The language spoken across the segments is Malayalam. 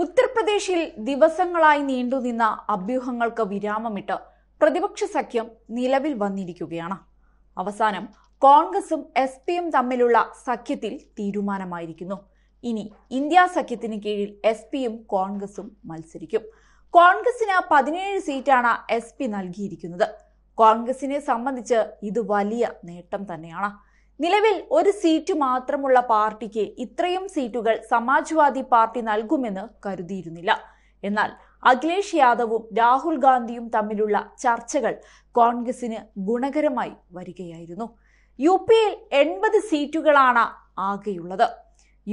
ഉത്തർപ്രദേശിൽ ദിവസങ്ങളായി നീണ്ടുനിന്ന അഭ്യൂഹങ്ങൾക്ക് വിരാമമിട്ട് പ്രതിപക്ഷ സഖ്യം നിലവിൽ വന്നിരിക്കുകയാണ് അവസാനം കോൺഗ്രസും എസ് പിയും തമ്മിലുള്ള സഖ്യത്തിൽ തീരുമാനമായിരിക്കുന്നു ഇനി ഇന്ത്യ സഖ്യത്തിന് കീഴിൽ എസ് പിയും കോൺഗ്രസും മത്സരിക്കും കോൺഗ്രസിന് പതിനേഴ് സീറ്റാണ് എസ് പി നൽകിയിരിക്കുന്നത് കോൺഗ്രസിനെ സംബന്ധിച്ച് ഇത് വലിയ നേട്ടം തന്നെയാണ് നിലവിൽ ഒരു സീറ്റ് മാത്രമുള്ള പാർട്ടിക്ക് ഇത്രയും സീറ്റുകൾ സമാജ്വാദി പാർട്ടി നൽകുമെന്ന് കരുതിയിരുന്നില്ല എന്നാൽ അഖിലേഷ് യാദവും രാഹുൽ ഗാന്ധിയും തമ്മിലുള്ള ചർച്ചകൾ കോൺഗ്രസിന് ഗുണകരമായി വരികയായിരുന്നു യു പിയിൽ എൺപത് സീറ്റുകളാണ് ആകെയുള്ളത്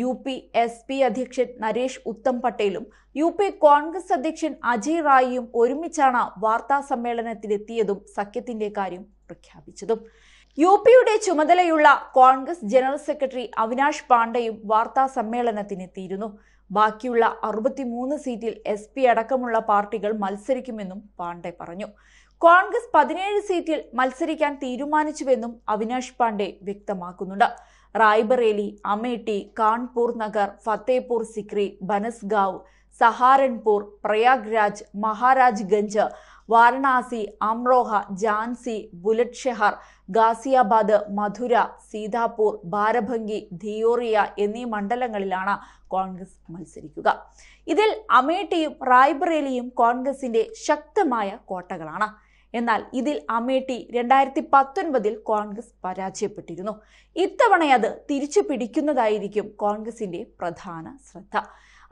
യു പി എസ് പി അധ്യക്ഷൻ നരേഷ് ഉത്തം പട്ടേലും യു പി കോൺഗ്രസ് അധ്യക്ഷൻ അജയ് റായിയും ഒരുമിച്ചാണ് വാർത്താ സമ്മേളനത്തിലെത്തിയതും സഖ്യത്തിന്റെ കാര്യം പ്രഖ്യാപിച്ചതും യു പിയുടെ ചുമതലയുള്ള കോൺഗ്രസ് ജനറൽ സെക്രട്ടറി അവിനാഷ് പാണ്ഡെയും വാർത്താ സമ്മേളനത്തിനെത്തിയിരുന്നു ബാക്കിയുള്ള അറുപത്തിമൂന്ന് സീറ്റിൽ എസ് പി അടക്കമുള്ള പാർട്ടികൾ മത്സരിക്കുമെന്നും പാണ്ഡെ പറഞ്ഞു കോൺഗ്രസ് പതിനേഴ് സീറ്റിൽ മത്സരിക്കാൻ തീരുമാനിച്ചുവെന്നും അവിനാഷ് പാണ്ഡെ വ്യക്തമാക്കുന്നുണ്ട് റായ്ബറേലി അമേട്ടി കാൺപൂർ നഗർ ഫത്തേപൂർ സിക്രി ബനസ്ഗാവ് സഹാരൻപൂർ പ്രയാഗ്രാജ് മഹാരാജ്ഗഞ്ച് വാരണാസി അമ്രോഹ ജാൻസി ബുലറ്റ് ഷെഹാർ ഗാസിയാബാദ് മധുര സീതാപൂർ ബാരഭംഗി ധിയോറിയ എന്നീ മണ്ഡലങ്ങളിലാണ് കോൺഗ്രസ് മത്സരിക്കുക ഇതിൽ അമേഠിയും റായ്ബറേലിയും കോൺഗ്രസിന്റെ ശക്തമായ കോട്ടകളാണ് എന്നാൽ ഇതിൽ അമേഠി രണ്ടായിരത്തി പത്തൊൻപതിൽ കോൺഗ്രസ് പരാജയപ്പെട്ടിരുന്നു ഇത്തവണയത് തിരിച്ചു പിടിക്കുന്നതായിരിക്കും കോൺഗ്രസിന്റെ പ്രധാന ശ്രദ്ധ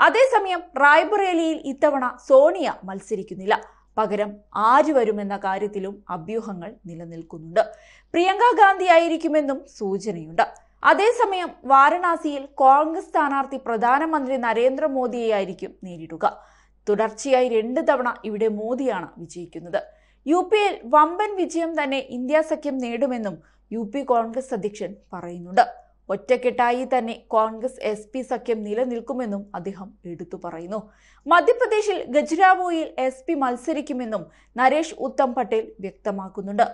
അതേസമയം റായ്ബറേലിയിൽ ഇത്തവണ സോണിയ മത്സരിക്കുന്നില്ല പകരം ആര് വരുമെന്ന കാര്യത്തിലും അഭ്യൂഹങ്ങൾ നിലനിൽക്കുന്നുണ്ട് പ്രിയങ്ക ഗാന്ധി ആയിരിക്കുമെന്നും സൂചനയുണ്ട് അതേസമയം വാരണാസിയിൽ കോൺഗ്രസ് സ്ഥാനാർത്ഥി പ്രധാനമന്ത്രി നരേന്ദ്രമോദിയെയായിരിക്കും നേരിടുക തുടർച്ചയായി രണ്ട് തവണ ഇവിടെ മോദിയാണ് വിജയിക്കുന്നത് യു പിയിൽ വമ്പൻ വിജയം തന്നെ ഇന്ത്യ സഖ്യം നേടുമെന്നും യു പി കോൺഗ്രസ് അധ്യക്ഷൻ പറയുന്നുണ്ട് ഒറ്റക്കെട്ടായി തന്നെ കോൺഗ്രസ് എസ് പി സഖ്യം നിലനിൽക്കുമെന്നും അദ്ദേഹം എടുത്തു പറയുന്നു മധ്യപ്രദേശിൽ ഗജ്രാവോയിൽ എസ് പി മത്സരിക്കുമെന്നും നരേഷ് ഉത്തം പട്ടേൽ വ്യക്തമാക്കുന്നുണ്ട്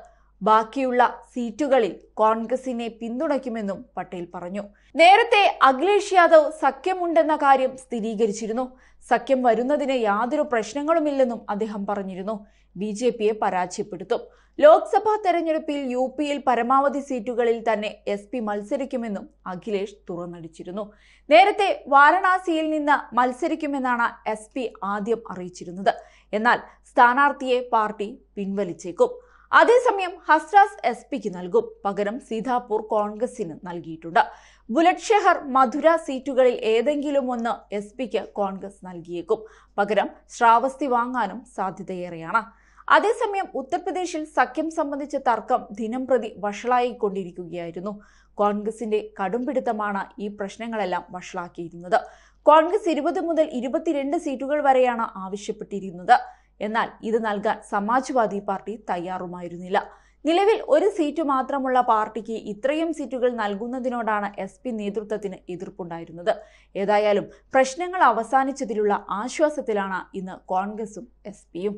ബാക്കിയുള്ള സീറ്റുകളിൽ കോൺഗ്രസിനെ പിന്തുണയ്ക്കുമെന്നും പട്ടേൽ പറഞ്ഞു നേരത്തെ അഖിലേഷ് യാദവ് സഖ്യമുണ്ടെന്ന കാര്യം സ്ഥിരീകരിച്ചിരുന്നു സഖ്യം വരുന്നതിന് യാതൊരു പ്രശ്നങ്ങളുമില്ലെന്നും അദ്ദേഹം പറഞ്ഞിരുന്നു ബി ജെ പിയെ പരാജയപ്പെടുത്തും ലോക്സഭാ തെരഞ്ഞെടുപ്പിൽ യു പിയിൽ പരമാവധി സീറ്റുകളിൽ തന്നെ എസ് പി മത്സരിക്കുമെന്നും അഖിലേഷ് തുറന്നടിച്ചിരുന്നു നേരത്തെ വാരണാസിയിൽ നിന്ന് മത്സരിക്കുമെന്നാണ് എസ് പി ആദ്യം അറിയിച്ചിരുന്നത് എന്നാൽ സ്ഥാനാർത്ഥിയെ പാർട്ടി പിൻവലിച്ചേക്കും അതേസമയം ഹസ്രാസ് എസ് പിക്ക് നൽകും പകരം സീതാപൂർ കോൺഗ്രസിന് നൽകിയിട്ടുണ്ട് ബുലറ്റ് മധുര സീറ്റുകളിൽ ഏതെങ്കിലും ഒന്ന് എസ് പിക്ക് കോൺഗ്രസ് നൽകിയേക്കും പകരം ശ്രാവസ്തി വാങ്ങാനും സാധ്യതയേറെയാണ് അതേസമയം ഉത്തർപ്രദേശിൽ സഖ്യം സംബന്ധിച്ച തർക്കം ദിനം പ്രതി വഷളായിക്കൊണ്ടിരിക്കുകയായിരുന്നു കോൺഗ്രസിന്റെ കടുംപിടുത്തമാണ് ഈ പ്രശ്നങ്ങളെല്ലാം വഷളാക്കിയിരുന്നത് കോൺഗ്രസ് ഇരുപത് മുതൽ ഇരുപത്തിരണ്ട് സീറ്റുകൾ വരെയാണ് ആവശ്യപ്പെട്ടിരുന്നത് എന്നാൽ ഇത് നൽകാൻ സമാജ്വാദി പാർട്ടി തയ്യാറുമായിരുന്നില്ല നിലവിൽ ഒരു സീറ്റ് മാത്രമുള്ള പാർട്ടിക്ക് ഇത്രയും സീറ്റുകൾ നൽകുന്നതിനോടാണ് എസ് പി നേതൃത്വത്തിന് എതിർപ്പുണ്ടായിരുന്നത് ഏതായാലും പ്രശ്നങ്ങൾ അവസാനിച്ചതിലുള്ള ആശ്വാസത്തിലാണ് ഇന്ന് കോൺഗ്രസും എസ് പിയും